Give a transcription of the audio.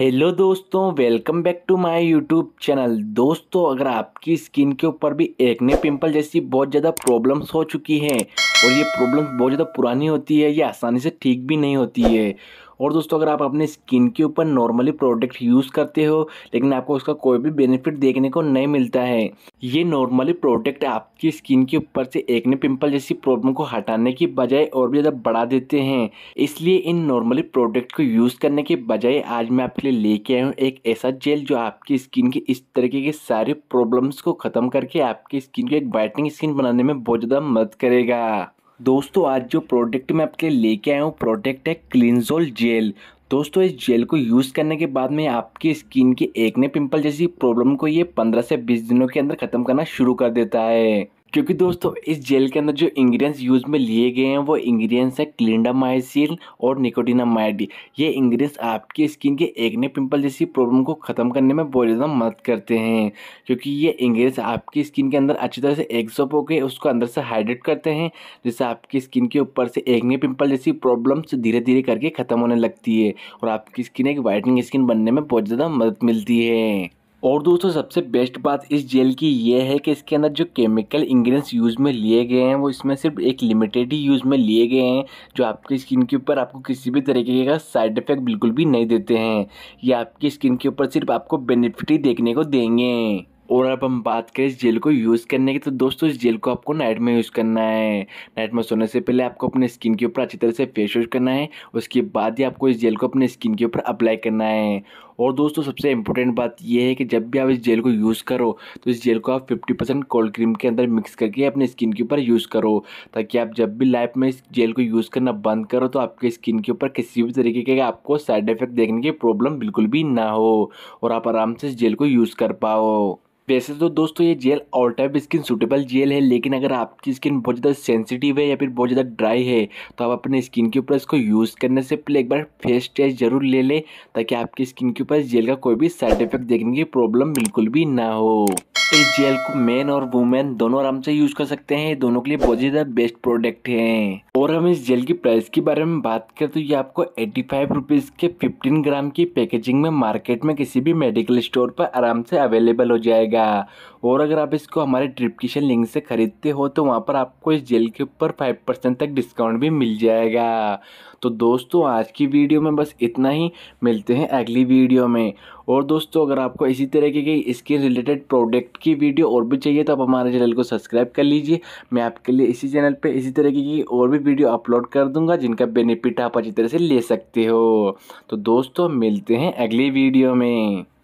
hello दोस्तों welcome back to my YouTube channel दोस्तों अगर आपकी स्किन के ऊपर भी एक्ने पिंपल जैसी बहुत ज़्यादा प्रॉब्लम्स हो चुकी हैं और ये प्रॉब्लम बहुत ज़्यादा पुरानी होती है ये आसानी से ठीक भी नहीं होती है और दोस्तों अगर आप अपने स्किन के ऊपर नॉर्मली प्रोडक्ट यूज़ करते हो लेकिन आपको उसका कोई भी बेनिफिट देखने को नहीं मिलता है ये नॉर्मली प्रोडक्ट आपकी स्किन के ऊपर से एकने पिंपल जैसी प्रॉब्लम को हटाने की बजाय और भी ज़्यादा बढ़ा देते हैं इसलिए इन नॉर्मली प्रोडक्ट को यूज़ करने के बजाय आज मैं आपके लिए लेके आया हूँ एक ऐसा जेल जो आपकी स्किन के इस तरीके के सारे प्रॉब्लम्स को ख़त्म करके आपकी स्किन को एक वाइटनिंग स्किन बनाने में बहुत ज़्यादा मदद करेगा दोस्तों आज जो प्रोडक्ट मैं आपके लिए लेके आया हूँ प्रोडक्ट है क्लिनजोल जेल दोस्तों इस जेल को यूज़ करने के बाद में आपकी स्किन एक एकने पिंपल जैसी प्रॉब्लम को ये 15 से 20 दिनों के अंदर ख़त्म करना शुरू कर देता है क्योंकि दोस्तों इस जेल के अंदर जो इंग्रेडिएंट्स यूज में लिए गए हैं वो इंग्रेडिएंट्स है क्लिंडामाइसिन और निकोटिनामाइड ये इंग्रेडिएंट्स आपकी स्किन के ने पिंपल जैसी प्रॉब्लम को ख़त्म करने में बहुत ज़्यादा मदद करते हैं क्योंकि ये इंग्रेडिएंट्स आपकी स्किन के अंदर अच्छी तरह से एग्जॉप होकर उसको अंदर से हाइड्रेट करते हैं जिससे आपकी स्किन के ऊपर से ने पिंपल जैसी प्रॉब्लम्स धीरे धीरे करके ख़त्म होने लगती है और आपकी स्किन एक वाइटनिंग स्किन बनने में बहुत ज़्यादा मदद मिलती है और दोस्तों सबसे बेस्ट बात इस जेल की ये है कि इसके अंदर जो केमिकल इंग्रेडिएंट्स यूज़ में लिए गए हैं वो इसमें सिर्फ एक लिमिटेड ही यूज़ में लिए गए हैं जो आपकी स्किन के ऊपर आपको किसी भी तरीके का साइड इफेक्ट बिल्कुल भी नहीं देते हैं ये आपकी स्किन के ऊपर सिर्फ आपको बेनिफिट ही देखने को देंगे और अब हम बात करें इस जेल को यूज़ करने की तो दोस्तों इस जेल को आपको नाइट में यूज़ करना है नाइट में सोने से पहले आपको अपने स्किन के ऊपर अच्छी तरह से फेस वॉश करना है उसके बाद ही आपको इस जेल को अपने स्किन के ऊपर अप्लाई करना है और दोस्तों सबसे इम्पोर्टेंट बात यह है कि जब भी आप इस जेल को यूज़ करो तो इस जेल को आप फिफ्टी परसेंट कोल्ड क्रीम के अंदर मिक्स करके अपने स्किन के ऊपर यूज़ करो ताकि आप जब भी लाइफ में इस जेल को यूज़ करना बंद करो तो आपके स्किन के ऊपर किसी भी तरीके के आपको साइड इफेक्ट देखने की प्रॉब्लम बिल्कुल भी ना हो और आप आराम से इस जेल को यूज़ कर पाओ वैसे तो दोस्तों ये gel all type skin suitable gel है लेकिन अगर आपकी स्किन बहुत ज़्यादा सेंसिटिव है या फिर बहुत ज़्यादा ड्राई है तो आप अपने स्किन के ऊपर इसको यूज़ करने से पहले एक बार फेस टेस्ट जरूर ले लें ताकि आपकी स्किन के ऊपर जेल का कोई भी साइड इफेक्ट देखने की प्रॉब्लम बिल्कुल भी ना हो इस जेल को मेन और वुमेन दोनों आराम से यूज कर सकते हैं दोनों के लिए बहुत ज्यादा बेस्ट प्रोडक्ट है और हम इस जेल की प्राइस के बारे में बात करें तो ये आपको एट्टी फाइव रुपीज के फिफ्टीन ग्राम की पैकेजिंग में मार्केट में किसी भी मेडिकल स्टोर पर आराम से अवेलेबल हो जाएगा और अगर आप इसको हमारे डिस्क्रिप्शन लिंक से ख़रीदते हो तो वहाँ पर आपको इस जेल के ऊपर फाइव परसेंट तक डिस्काउंट भी मिल जाएगा तो दोस्तों आज की वीडियो में बस इतना ही मिलते हैं अगली वीडियो में और दोस्तों अगर आपको इसी तरीके की इसके रिलेटेड प्रोडक्ट की वीडियो और भी चाहिए तो आप हमारे चैनल को सब्सक्राइब कर लीजिए मैं आपके लिए इसी चैनल पर इसी तरीके की और भी वीडियो अपलोड कर दूँगा जिनका बेनिफिट आप अच्छी तरह से ले सकते हो तो दोस्तों मिलते हैं अगली वीडियो में